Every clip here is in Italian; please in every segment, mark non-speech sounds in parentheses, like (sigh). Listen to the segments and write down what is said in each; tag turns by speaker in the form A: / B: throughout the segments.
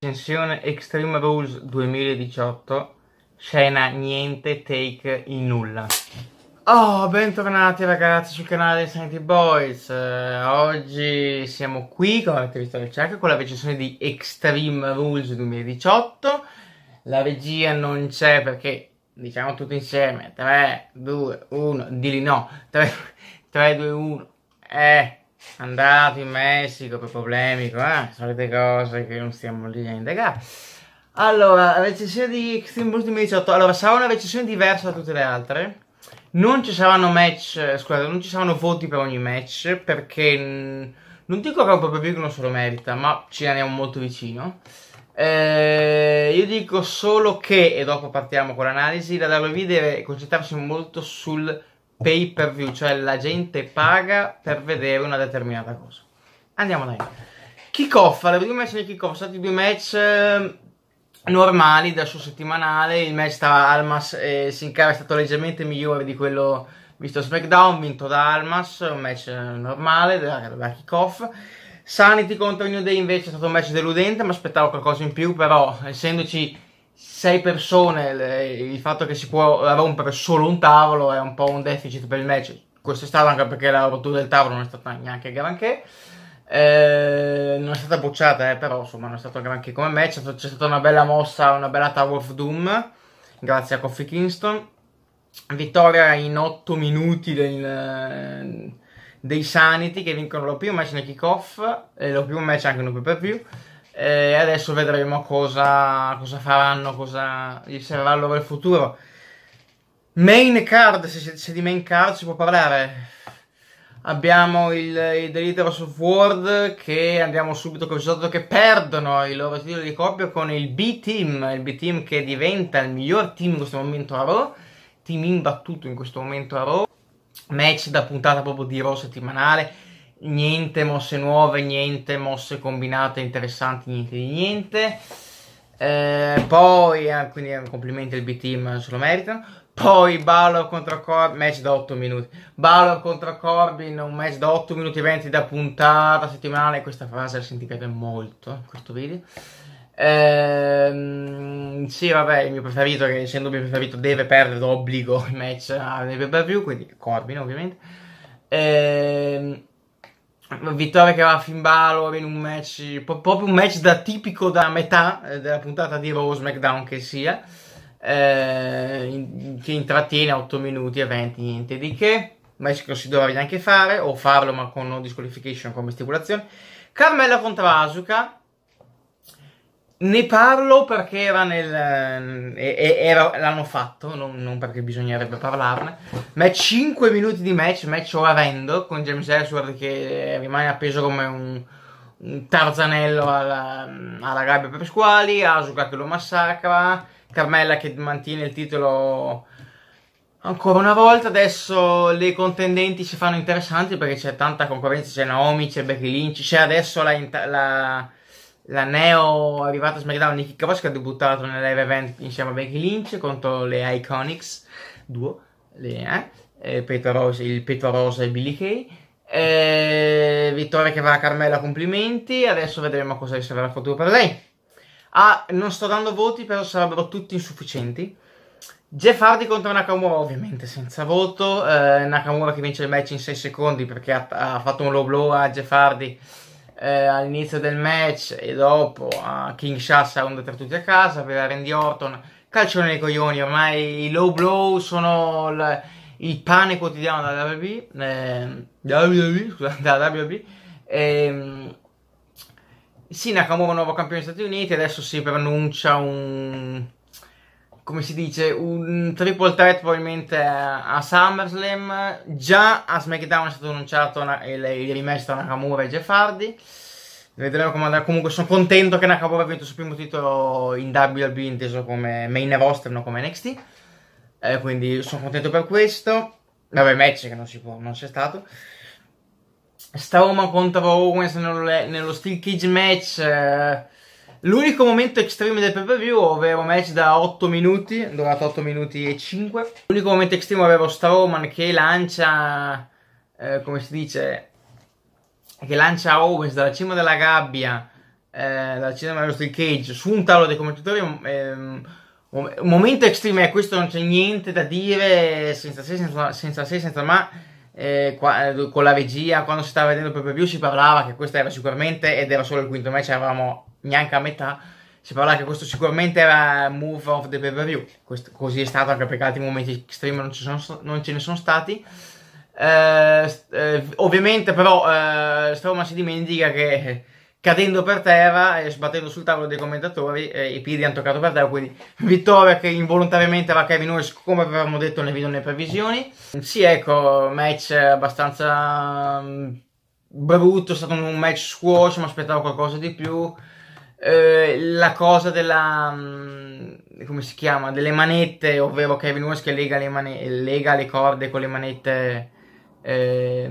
A: Recensione Extreme Rules 2018 Scena niente, take in nulla Oh, bentornati ragazzi sul canale Sanity Boys eh, Oggi siamo qui, con avete visto nel check, con la recensione di Extreme Rules 2018 La regia non c'è perché, diciamo tutti insieme 3, 2, 1, di lì no 3, 3, 2, 1 Eh andato in Messico per problemi, eh, solite cose che non stiamo lì a indagare. Allora, la recessione di Extreme Bulls 2018. Allora, sarà una recessione diversa da tutte le altre. Non ci saranno match, eh, scusate, non ci saranno voti per ogni match perché non dico che è un proprio che non se lo merita, ma ci andiamo molto vicino. Eh, io dico solo che, e dopo partiamo con l'analisi, la WWE deve concentrarsi molto sul pay per view, cioè la gente paga per vedere una determinata cosa. Andiamo dai. Kickoff, le prime match di kickoff sono stati due match eh, normali da suo settimanale, il match tra Almas e Sincara è stato leggermente migliore di quello visto SmackDown, vinto da Almas, un match eh, normale da, da kickoff. Sanity contro New Day invece è stato un match deludente, mi aspettavo qualcosa in più, però essendoci sei persone, il fatto che si può rompere solo un tavolo è un po' un deficit per il match. Questo è stato anche perché la rottura del tavolo non è stata neanche granché. Eh, non è stata bocciata, eh, però insomma non è stato granché come match. C'è stata una bella mossa, una bella Tower of Doom, grazie a Coffee Kingston. Vittoria in 8 minuti del, dei Sanity che vincono lo primo match nel kickoff e lo primo match anche in un pay per view. E adesso vedremo cosa, cosa faranno, cosa gli servirà loro il futuro. Main card, se, se, di main card si può parlare. Abbiamo il, il The Leaders of World che andiamo subito con il risultato che perdono i loro titoli di coppia con il B-Team, il B-Team che diventa il miglior team in questo momento a Raw, team imbattuto in questo momento a Raw, match da puntata proprio di Raw settimanale, niente mosse nuove, niente mosse combinate interessanti, niente di niente. Eh, poi, eh, quindi eh, complimenti al B-Team, se lo meritano. Poi Balor contro Corbin, match da 8 minuti. Balor contro Corbin, un match da 8 minuti e 20 da puntata settimanale. Questa frase la sentite molto in questo video. Ehm, sì, vabbè, il mio preferito, che essendo il mio preferito, deve perdere d'obbligo il match a nel pay per view, quindi Corbin ovviamente. Ehm, eh, Vittoria che va fin ballo in un match, proprio un match da tipico da metà eh, della puntata di Raw SmackDown che sia, eh, che intrattiene 8 minuti e 20, niente di che, match che non si doveva neanche fare, o farlo ma con no disqualification come stipulazione. Carmella contro Asuka, ne parlo perché era nel. Eh, era, l'hanno fatto, non, non, perché bisognerebbe parlarne. Ma 5 minuti di match, match orrendo con James Ellsworth che rimane appeso come un, un tarzanello alla, alla gabbia per squali. Asuka che lo massacra. Carmella che mantiene il titolo ancora una volta. Adesso le contendenti si fanno interessanti perché c'è tanta concorrenza. C'è Naomi, c'è Becky Lynch, c'è adesso la, la la Neo arrivata a SmackDown Nikki Cross che ha debuttato nel live event insieme a Becky Lynch contro le Iconics duo, le, eh, Petra Rosa, il Petro Rosa e Billy Kay. Eh, vittoria che va a Carmella complimenti. Adesso vedremo cosa riserverà il futuro per lei. Ah, non sto dando voti, però sarebbero tutti insufficienti. Jeff Hardy contro Nakamura, ovviamente senza voto. Eh, Nakamura che vince il match in 6 secondi perché ha, ha fatto un low blow a Jeff Hardy eh, all'inizio del match e dopo a Kinshasa un tra tutti a casa per Randy Orton calcione dei coglioni ormai i low blow sono il, il pane quotidiano della WB eh, WWE, scusate, della WB eh, sì Nakamura nuovo campione degli Stati Uniti adesso si pronuncia un come si dice, un triple threat probabilmente a SummerSlam. Già a SmackDown è stato annunciato il, il rematch tra Nakamura e Jeff Hardy. Vedremo come andrà. Comunque sono contento che Nakamura abbia vinto il suo primo titolo in WLB, inteso come main roster, non come NXT. Eh, quindi sono contento per questo. Vabbè, match che non si può, non c'è stato. Strowman contro Owens nello, nello Steel Cage match... Eh, L'unico momento extreme del pay per view, ovvero match da 8 minuti, durato 8 minuti e 5. L'unico momento extreme, ovvero Strowman che lancia, eh, come si dice, che lancia Owens dalla cima della gabbia, eh, dalla cima dello steel cage, su un tavolo dei commentatori. Ehm, momento extreme è eh, questo, non c'è niente da dire, senza se, senza, senza, se, senza ma. Eh, qua, eh, con la regia, quando si stava vedendo il pay per view, si parlava che questo era sicuramente ed era solo il quinto match. eravamo neanche a metà. Si parla che questo sicuramente era move of the pay per view. così è stato anche perché altri momenti extreme non, sono, non ce ne sono stati. Eh, eh, ovviamente, però, eh, Stroma si dimentica che cadendo per terra e sbattendo sul tavolo dei commentatori eh, i piedi hanno toccato per terra quindi vittoria che involontariamente va a Kevin Owens come avevamo detto nel video nelle previsioni sì ecco match abbastanza um, brutto è stato un match squash ma aspettavo qualcosa di più eh, la cosa della mm, come si chiama delle manette ovvero Kevin Owens che lega le, mani- lega le corde con le manette eh,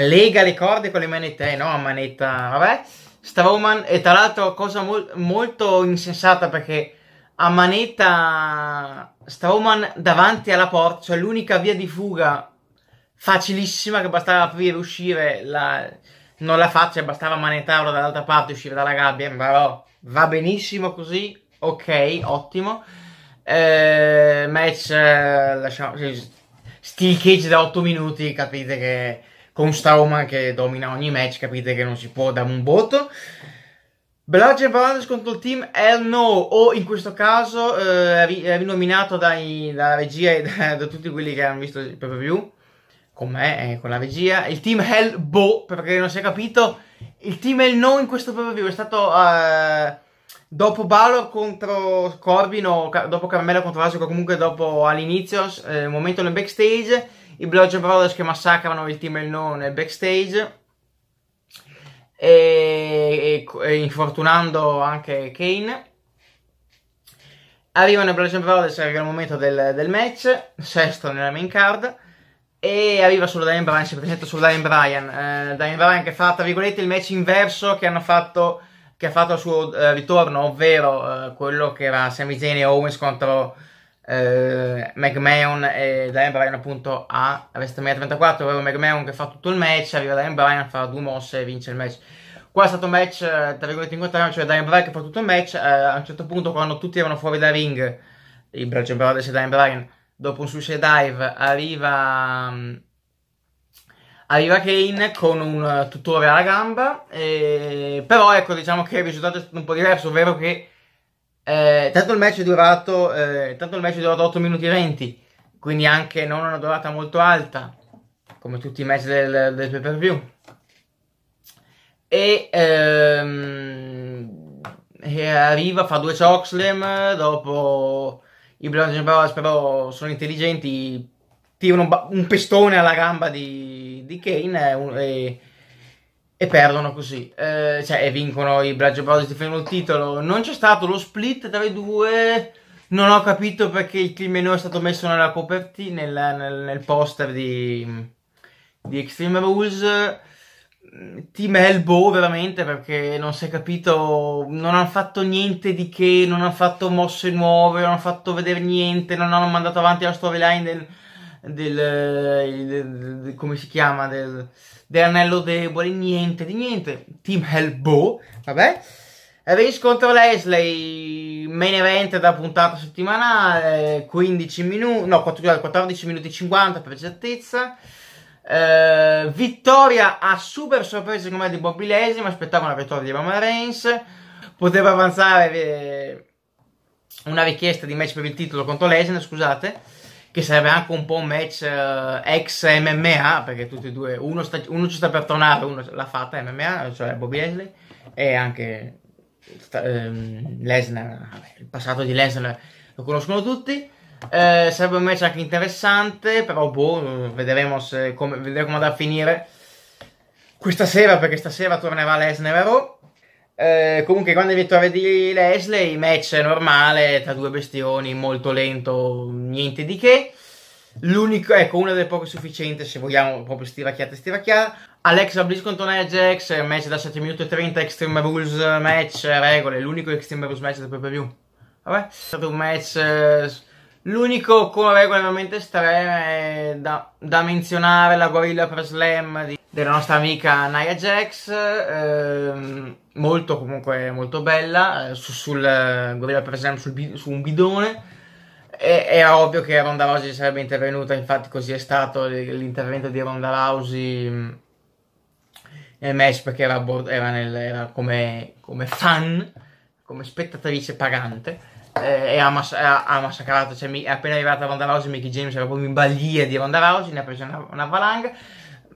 A: lega le corde con le manette eh, no a manetta vabbè Strowman e tra l'altro cosa mol- molto insensata perché a manetta Strowman davanti alla porta cioè l'unica via di fuga facilissima che bastava aprire e uscire la non la faccia, bastava manettarlo dall'altra parte, uscire dalla gabbia, però va benissimo così, ok, ottimo. Eh, match, eh, lasciamo, steel cage da 8 minuti, capite che con Strowman che domina ogni match, capite che non si può dare un botto. Bludge and Brothers contro il team Hell No, o in questo caso eh, eh rinominato dai, dalla regia e da, (laughs) da, tutti quelli che hanno visto il pay con me e con la regia. Il team Hell Bo, perché non si è capito, il team Hell No in questo proprio per è stato uh, dopo Balor contro Corbino, ca- dopo Carmelo contro Asuka, comunque dopo all'inizio, eh, momento nel backstage, i Bludgeon Brothers che massacrano il team Hell No nel backstage. E, e, e, infortunando anche Kane. Arrivano i Bludgeon Brothers, arriva il momento del, del match, sesto nella main card. E arriva solo Daniel Bryan, si presenta solo Daniel Bryan. Eh, Daniel Bryan che fa, tra virgolette, il match inverso che hanno fatto, che ha fatto al suo eh, ritorno, ovvero eh, quello che era Sami Zayn e Owens contro eh, McMahon e Daniel Bryan appunto a WrestleMania 34, ovvero McMahon che fa tutto il match, arriva Daniel Bryan, fa due mosse e vince il match. Qua è stato un match, eh, tra virgolette, in contrario, cioè Daniel Bryan che fa tutto il match, eh, a un certo punto quando tutti erano fuori dal ring, il Belgian Brothers e Daniel Bryan dopo un suicide dive arriva mm, arriva Kane con un tutore alla gamba e... però ecco diciamo che il risultato è stato un po' diverso ovvero che eh, tanto il match è durato eh, tanto il match è durato 8 minuti e 20 quindi anche non una durata molto alta come tutti i match del, del pay per view e, ehm, e arriva fa due chokeslam dopo i Boston Bros però sono intelligenti, tirano un pestone alla gamba di, di Kane e, e, e, perdono così, eh, cioè e vincono i Boston Bros difendono il titolo. Non c'è stato lo split tra i due, non ho capito perché il Climeno è stato messo nella copertina, nel, nel, nel poster di, di Extreme Rules eh, Team Elbow veramente perché non si è capito, non hanno fatto niente di che, non hanno fatto mosse nuove, non hanno fatto vedere niente, non hanno mandato avanti la storyline del, del, eh, del, del, come si chiama, del, dell'anello debole, niente di niente. Team Elbow, vabbè. Reigns contro Leslie, main event da puntata settimanale, 15 minuti, no 14 minuti e 50 per certezza. Eh, vittoria a super sorpresa secondo di Bobby Lashley, mi aspettavo una vittoria di Roman Reigns, poteva avanzare eh, una richiesta di match per il titolo contro Lesnar, scusate, che sarebbe anche un po' un match eh, ex MMA, perché tutti e due, uno, sta, uno ci sta per tornare, uno l'ha fatta MMA, cioè Bobby Leslie, e anche sta, eh, Lesnar, il passato di Lesnar lo conoscono tutti. Eh, sarebbe un match anche interessante, però boh, vedremo se, come, vedremo come andrà a finire questa sera, perché stasera tornerà Lesnar a Raw. Eh, comunque, grande vittoria di Lesley, match normale tra due bestioni, molto lento, niente di che. L'unico, ecco, una delle poche sufficienti, se vogliamo, proprio stiracchiata e stiracchiata. Alexa Bliss contro Ajax, match da 7 minuti e 30, Extreme Rules match, regole, l'unico Extreme Rules match del pay per Vabbè, è stato un match... Eh, L'unico come regola veramente estreme da, da, menzionare la gorilla per slam di, della nostra amica Naya Jax, ehm, molto comunque molto bella, eh, su, sul eh, gorilla per slam sul, su un bidone. E, è ovvio che Ronda Rousey sarebbe intervenuta, infatti così è stato l'intervento di Ronda Rousey mh, nel match perché era, era, nel, era come, come fan, come spettatrice pagante. Eh, e ha, mass- ha, massacrato. Cioè, mi- è appena arrivata Ronda Rousey, Mickey James era proprio in balia di Ronda Rousey, ne ha preso una, una valanga.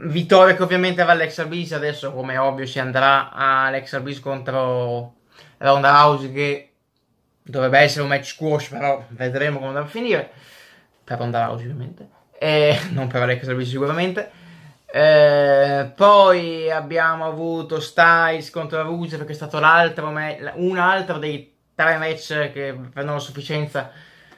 A: Vittoria che ovviamente va all'Extra Beast, adesso come ovvio si andrà all'Extra Beast contro Ronda Rousey che dovrebbe essere un match squash, però vedremo come andrà a finire. Per Ronda Rousey ovviamente, e, (laughs) non per l'Extra Beast sicuramente. Eh, poi abbiamo avuto Styles contro Rusev che è stato l'altro, un altro dei tre match che prendono a sufficienza.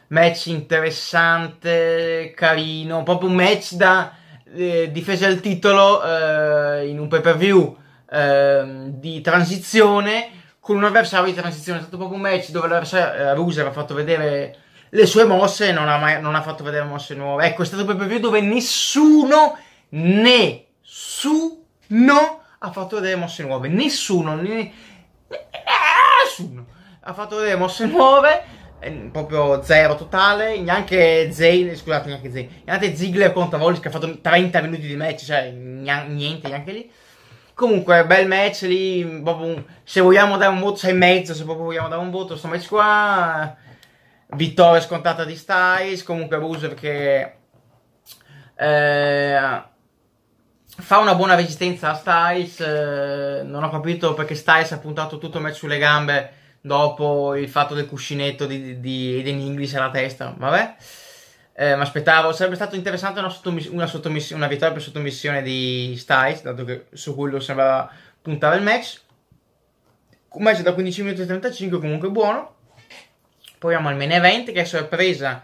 A: Match interessante, carino, proprio un match da eh, difesa del titolo eh, in un pay per view eh, di transizione con un avversario di transizione. È stato proprio un match dove l'avversario Rusev eh, ha fatto vedere le sue mosse e non ha, mai, non ha fatto vedere mosse nuove. Ecco, è stato un pay per view dove nessuno, nessuno ha fatto vedere mosse nuove. Nessuno, ne, ne, nessuno ha fatto vedere mosse nuove proprio zero totale, neanche Zayn, scusate, neanche Zayn, neanche Ziggler contro Volis che ha fatto 30 minuti di match, cioè niente neanche lì. Comunque, bel match lì, proprio, se vogliamo dare un voto, 6 e mezzo, se proprio vogliamo dare un voto, sto match qua, vittoria scontata di Styles, comunque Rusev che eh, fa una buona resistenza a Styles, eh, non ho capito perché Styles ha puntato tutto il match sulle gambe, dopo il fatto del cuscinetto di, di Eden English alla testa, vabbè. Eh, mi aspettavo, sarebbe stato interessante una, sottomiss- una, sottomiss- una vittoria per sottomissione di Styles, dato che su quello sembrava puntare il match. Un match da 15 minuti e 35, comunque buono. Poi abbiamo il main event che è sorpresa.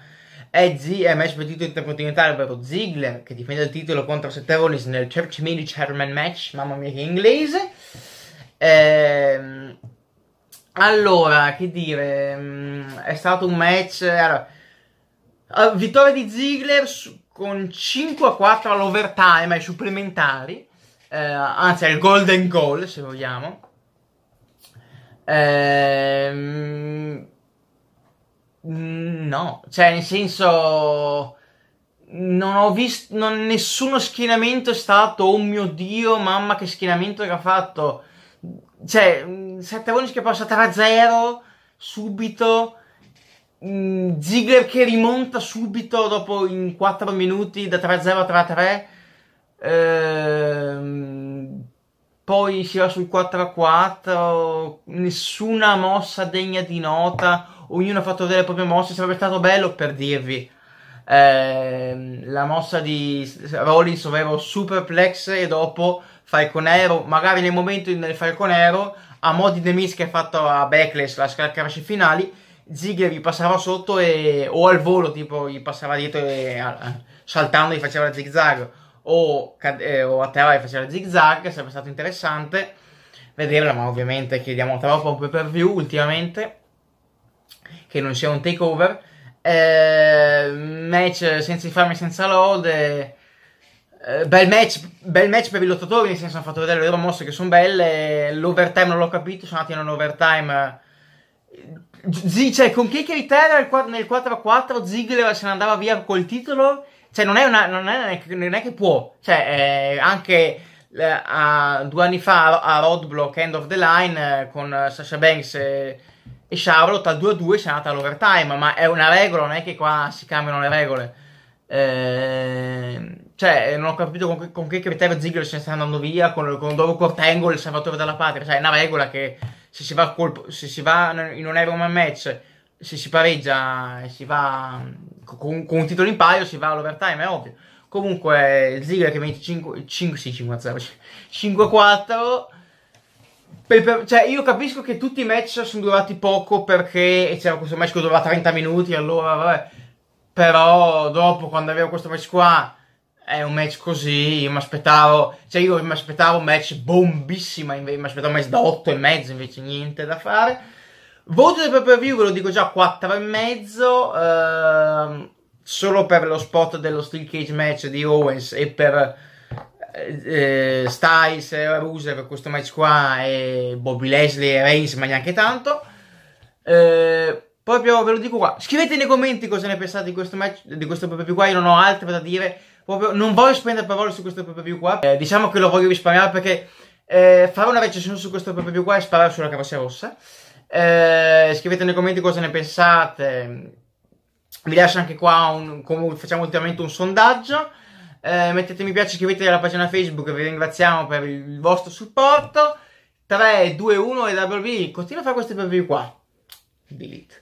A: È, Z- è match per titolo intercontinentale, ovvero Ziggler che difende il titolo contro Seth Rollins nel Church Mini Chairman match. Mamma mia, che inglese. Ehm allora, che dire, mm, è stato un match... Allora, eh, vittoria di Ziggler su, con 5 a 4 all'overtime ai supplementari, eh, anzi al golden goal se vogliamo. Eh, no, cioè nel senso non ho visto non, nessuno schienamento è stato oh mio dio, mamma che schienamento che ha fatto cioè, mm, Sette Ronic che passa 3-0 subito. Mm, Ziggler che rimonta subito dopo in 4 minuti da 3-0 a 3-3. Ehm, poi si va sul 4-4. Nessuna mossa degna di nota. Ognuno ha fatto delle proprie mosse. Sarebbe stato bello per dirvi Ehm, la mossa di Rollins, ovvero superplex e dopo Falconero, magari nel momento del Falconero, a mo' di Demis che ha fatto a Backlash la scarcaraci finali, Ziggler gli passava sotto e, o al volo, tipo gli passava dietro e saltando gli faceva la zig zag o, eh, o a terra gli faceva la zig zag, sarebbe stato interessante vederla, ma ovviamente chiediamo troppo un pay per view ultimamente, che non sia un takeover. Eh, match senza infamia e senza lode. Eh, bel, match, bel match, per i lottatori, nel senso hanno fatto vedere le loro mosse che sono belle. L'overtime non l'ho capito, sono andati in un overtime. Z- cioè, con Kicker Italia nel 4-4 Ziggler se ne andava via col titolo. Cioè, non è, una, non è, non è che può. Cioè, eh, anche eh, a, due anni fa a, a Roadblock, End of the Line, eh, con Sasha Banks e e Charlotte al 2-2 si è andata all'overtime, ma è una regola, non è che qua si cambiano le regole. Eh, cioè, non ho capito con che, con che criterio Ziggler se ne sta andando via con, con Doro Cortengo, il salvatore della patria. Cioè, è una regola che se si va, colpo, se si va in un Ironman match, se si pareggia e si va con, con, un titolo in paio, si va all'overtime, è ovvio. Comunque, Ziggler che vince 5-4, (laughs) Per, per, cioè, io capisco che tutti i match sono durati poco perché c'era questo match che durava 30 minuti, allora vabbè. Però dopo, quando avevo questo match qua, è un match così, io mi aspettavo, cioè io mi aspettavo un match bombissima, invece mi aspettavo un match da 8 e mezzo, invece niente da fare. Voto del proprio view ve lo dico già 4 e mezzo, ehm, solo per lo spot dello Steel Cage match di Owens e per eh, eh Styles e eh, Rusev questo match qua e Bobby Leslie e Reigns ma neanche tanto eh, proprio ve lo dico qua scrivete nei commenti cosa ne pensate di questo match di questo proprio qua io non ho altro da dire proprio non voglio spendere parole su questo proprio qua eh, diciamo che lo voglio risparmiare perché eh, fare una recensione su questo proprio qua e sparare sulla carrozza rossa eh, scrivete nei commenti cosa ne pensate vi lascio anche qua un, come facciamo ultimamente un sondaggio eh, mettete mi piace, iscrivetevi alla pagina Facebook, vi ringraziamo per il vostro supporto. 3, 2, 1 e WB, continua a fare queste preview qua. Delete.